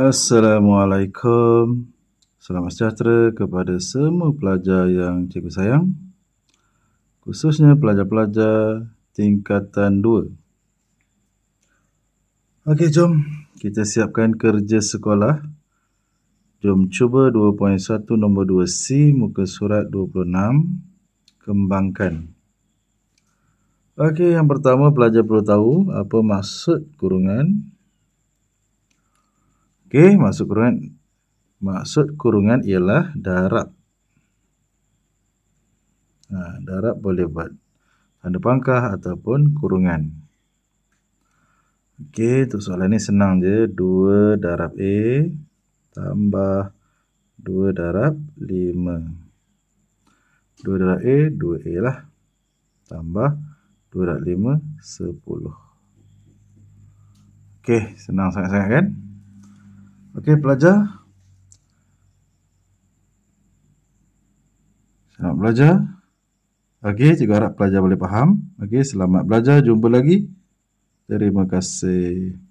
Assalamualaikum. Selamat sejahtera kepada semua pelajar yang cikgu sayang. Khususnya pelajar-pelajar tingkatan 2. Okey, jom kita siapkan kerja sekolah. Jom cuba 2.1 nombor 2C muka surat 26 kembangkan. Okey, yang pertama pelajar perlu tahu apa maksud kurungan Okey, maksud kurungan maksud kurungan ialah darab. Ha, darab boleh buat tanda pangkah ataupun kurungan. Okey, terus soalan ini senang je. 2 darab A tambah 2 darab 5. 2 darab A, 2A lah. Tambah 2 darab 5, 10. Okey, senang sangat-sangat kan? Okey pelajar. Selamat belajar. Okey, cikgu harap pelajar boleh faham. Okey, selamat belajar. Jumpa lagi. Terima kasih.